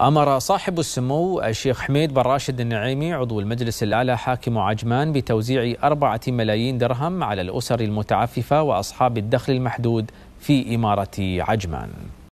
أمر صاحب السمو الشيخ حميد بن راشد النعيمي عضو المجلس الأعلى حاكم عجمان بتوزيع أربعة ملايين درهم على الأسر المتعففة وأصحاب الدخل المحدود في إمارة عجمان